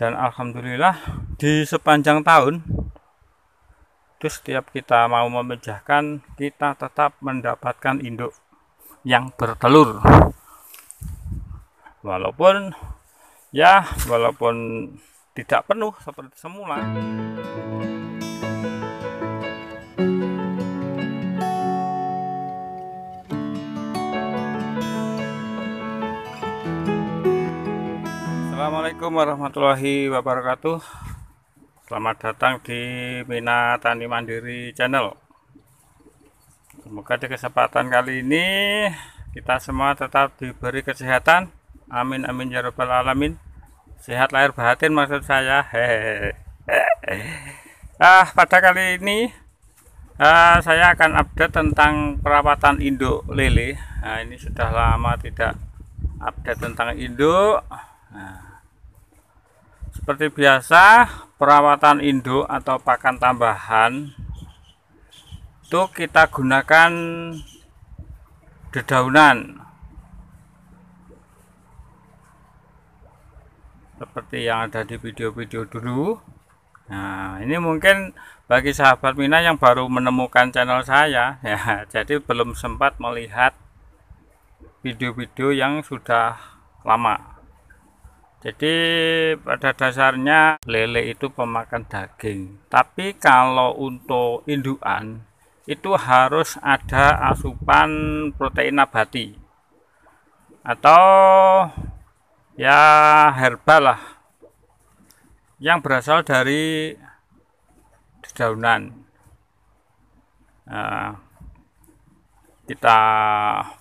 dan alhamdulillah di sepanjang tahun itu setiap kita mau memecahkan kita tetap mendapatkan induk yang bertelur walaupun ya walaupun tidak penuh seperti semula Assalamualaikum warahmatullahi wabarakatuh Selamat datang di Mina Tani Mandiri Channel Semoga di kesempatan kali ini Kita semua tetap diberi kesehatan Amin amin ya robbal alamin Sehat lahir batin maksud saya Hehehe. Ah, Pada kali ini ah, Saya akan update tentang perawatan induk lele nah, Ini sudah lama tidak update tentang induk Nah, seperti biasa perawatan induk atau pakan tambahan itu kita gunakan dedaunan seperti yang ada di video-video dulu Nah, ini mungkin bagi sahabat Mina yang baru menemukan channel saya, ya, jadi belum sempat melihat video-video yang sudah lama. Jadi pada dasarnya lele itu pemakan daging. Tapi kalau untuk indukan itu harus ada asupan protein nabati atau ya herbal lah yang berasal dari dedaunan. Nah, kita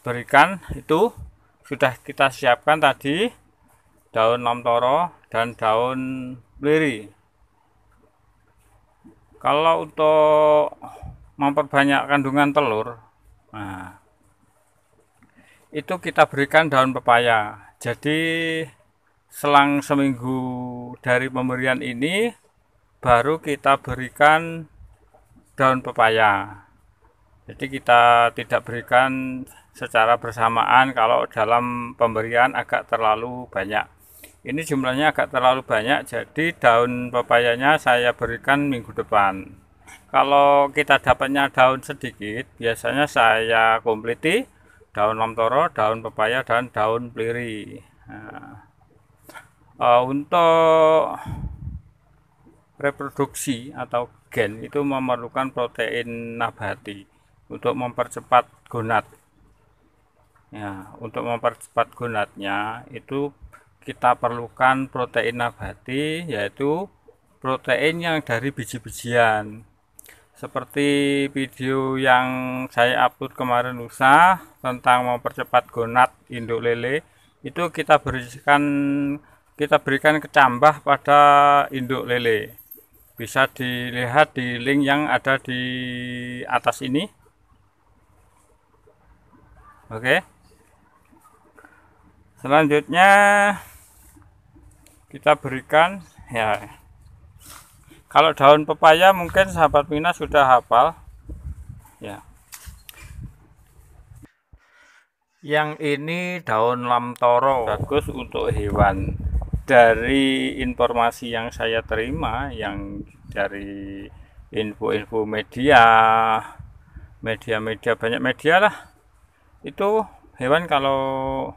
berikan itu sudah kita siapkan tadi daun lamtoro dan daun liri kalau untuk memperbanyak kandungan telur nah itu kita berikan daun pepaya jadi selang seminggu dari pemberian ini baru kita berikan daun pepaya jadi kita tidak berikan secara bersamaan kalau dalam pemberian agak terlalu banyak ini jumlahnya agak terlalu banyak jadi daun pepayanya saya berikan minggu depan kalau kita dapatnya daun sedikit biasanya saya kompliti daun lamtoro, daun pepaya dan daun peliri nah, eh, untuk reproduksi atau gen itu memerlukan protein nabati untuk mempercepat gonad ya untuk mempercepat gonadnya itu kita perlukan protein nabati yaitu protein yang dari biji-bijian seperti video yang saya upload kemarin usah tentang mempercepat gonad induk lele itu kita berikan kita berikan kecambah pada induk lele bisa dilihat di link yang ada di atas ini oke selanjutnya kita berikan ya kalau daun pepaya mungkin sahabat Mina sudah hafal ya yang ini daun lamtoro bagus untuk hewan dari informasi yang saya terima yang dari info-info media media-media banyak media lah itu hewan kalau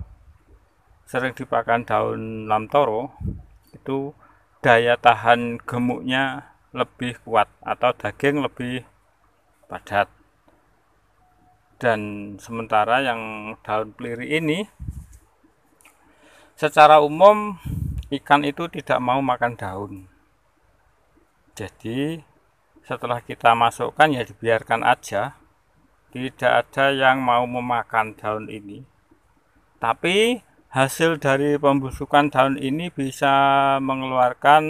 sering dipakan daun lamtoro itu daya tahan gemuknya lebih kuat atau daging lebih padat dan sementara yang daun peliri ini secara umum ikan itu tidak mau makan daun jadi setelah kita masukkan ya dibiarkan aja tidak ada yang mau memakan daun ini tapi hasil dari pembusukan daun ini bisa mengeluarkan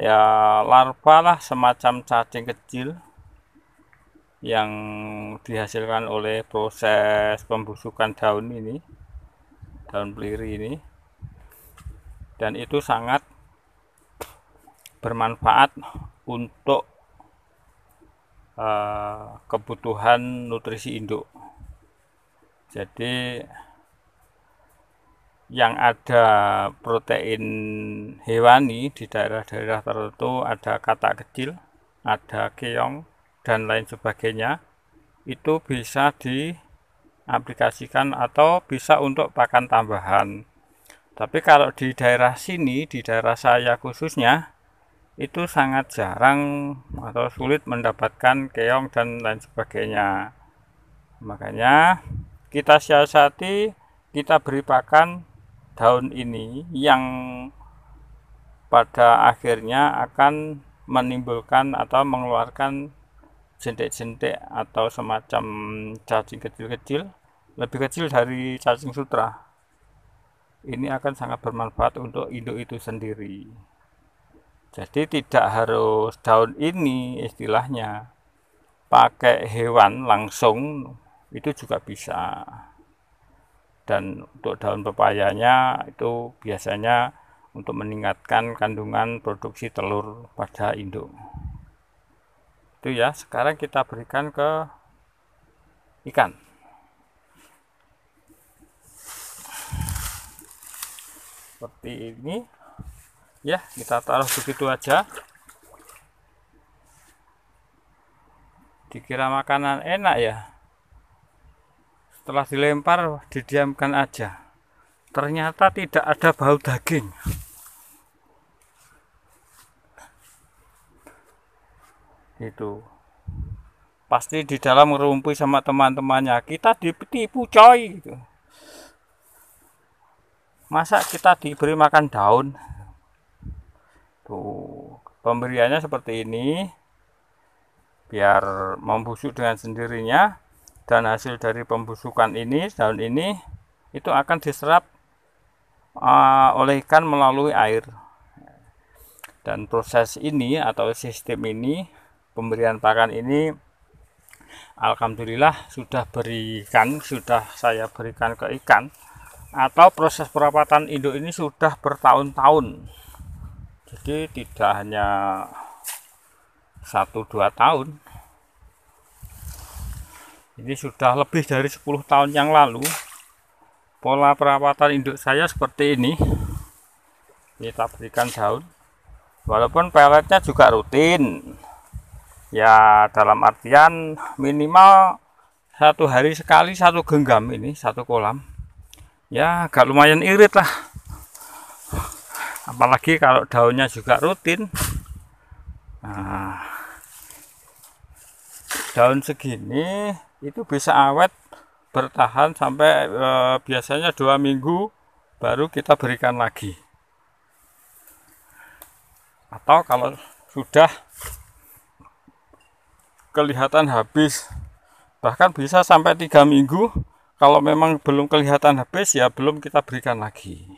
ya larva lah semacam cacing kecil yang dihasilkan oleh proses pembusukan daun ini daun peliri ini dan itu sangat bermanfaat untuk uh, kebutuhan nutrisi induk jadi yang ada protein hewani di daerah-daerah tertentu ada katak kecil, ada keong dan lain sebagainya itu bisa diaplikasikan atau bisa untuk pakan tambahan. Tapi kalau di daerah sini, di daerah saya khususnya itu sangat jarang atau sulit mendapatkan keong dan lain sebagainya. Makanya kita siasati, kita beri pakan daun ini yang pada akhirnya akan menimbulkan atau mengeluarkan jentik-jentik atau semacam cacing kecil-kecil lebih kecil dari cacing sutra ini akan sangat bermanfaat untuk induk itu sendiri jadi tidak harus daun ini istilahnya pakai hewan langsung itu juga bisa dan untuk daun pepayanya itu biasanya untuk meningkatkan kandungan produksi telur pada induk itu ya sekarang kita berikan ke ikan seperti ini ya kita taruh begitu aja dikira makanan enak ya setelah dilempar didiamkan aja ternyata tidak ada bau daging itu pasti di dalam rumput sama teman-temannya kita ditipu coy gitu. masa kita diberi makan daun tuh pemberiannya seperti ini biar membusuk dengan sendirinya dan hasil dari pembusukan ini daun ini itu akan diserap uh, ah, oleh ikan melalui air dan proses ini atau sistem ini pemberian pakan ini Alhamdulillah sudah berikan sudah saya berikan ke ikan atau proses perawatan induk ini sudah bertahun-tahun jadi tidak hanya satu dua tahun ini sudah lebih dari 10 tahun yang lalu pola perawatan induk saya seperti ini kita berikan daun walaupun peletnya juga rutin ya dalam artian minimal satu hari sekali satu genggam ini satu kolam ya agak lumayan irit lah apalagi kalau daunnya juga rutin nah daun segini itu bisa awet bertahan sampai e, biasanya dua minggu baru kita berikan lagi atau kalau sudah kelihatan habis bahkan bisa sampai tiga minggu kalau memang belum kelihatan habis ya belum kita berikan lagi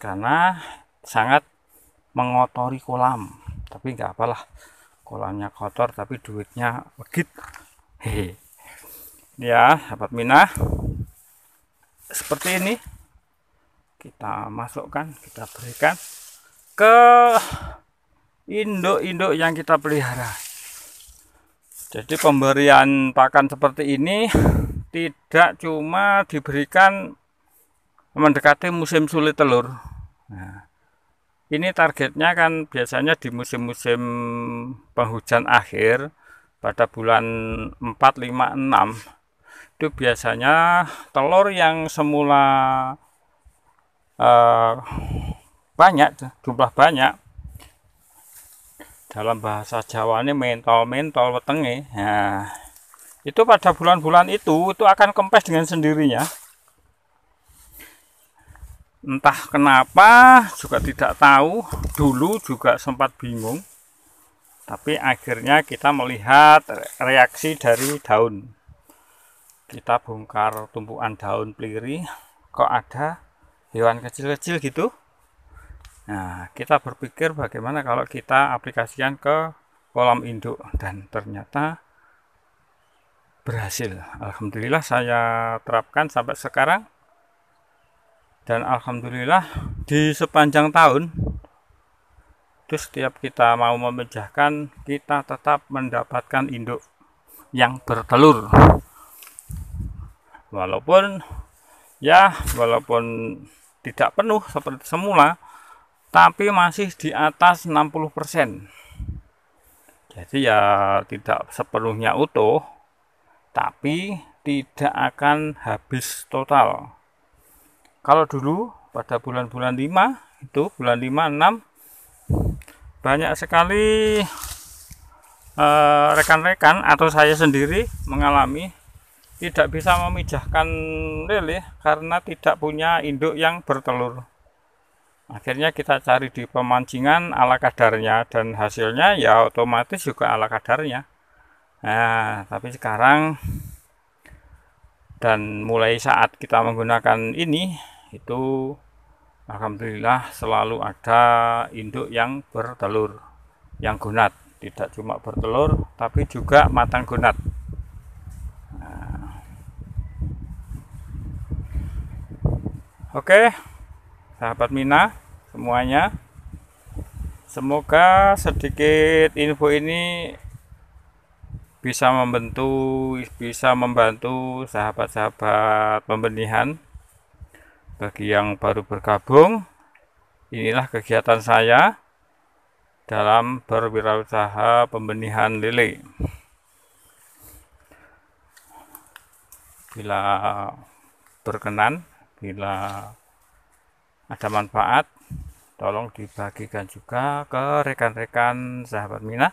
karena sangat mengotori kolam tapi nggak apalah kolamnya kotor tapi duitnya legit hehe ya sahabat minah seperti ini kita masukkan kita berikan ke induk-induk yang kita pelihara jadi pemberian pakan seperti ini tidak cuma diberikan mendekati musim sulit telur nah, ini targetnya kan biasanya di musim-musim penghujan akhir pada bulan 4, 5, 6 itu biasanya telur yang semula uh, banyak jumlah banyak dalam bahasa Jawa ini mentol-mentol wetenge nah, itu pada bulan-bulan itu itu akan kempes dengan sendirinya entah kenapa juga tidak tahu dulu juga sempat bingung tapi akhirnya kita melihat reaksi dari daun kita bongkar tumpukan daun peliri kok ada hewan kecil-kecil gitu nah kita berpikir bagaimana kalau kita aplikasikan ke kolam induk dan ternyata berhasil Alhamdulillah saya terapkan sampai sekarang dan alhamdulillah di sepanjang tahun itu setiap kita mau memecahkan kita tetap mendapatkan induk yang bertelur walaupun ya walaupun tidak penuh seperti semula tapi masih di atas 60% jadi ya tidak sepenuhnya utuh tapi tidak akan habis total kalau dulu pada bulan-bulan 5 itu bulan 5 6 banyak sekali eh, rekan-rekan uh, atau saya sendiri mengalami tidak bisa memijahkan lele karena tidak punya induk yang bertelur. Akhirnya kita cari di pemancingan ala kadarnya dan hasilnya ya otomatis juga ala kadarnya. Nah, tapi sekarang dan mulai saat kita menggunakan ini itu alhamdulillah selalu ada induk yang bertelur yang gonad tidak cuma bertelur tapi juga matang gonad nah. oke sahabat mina semuanya semoga sedikit info ini bisa membantu bisa membantu sahabat-sahabat pembenihan bagi yang baru bergabung, inilah kegiatan saya dalam berwirausaha pembenihan lele. Bila berkenan, bila ada manfaat, tolong dibagikan juga ke rekan-rekan sahabat Mina.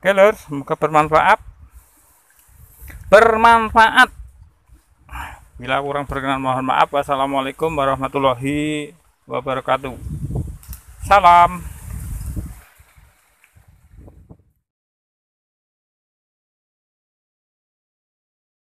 Oke lor, semoga bermanfaat. Bermanfaat. Bila kurang berkenan mohon maaf. Wassalamualaikum warahmatullahi wabarakatuh. Salam.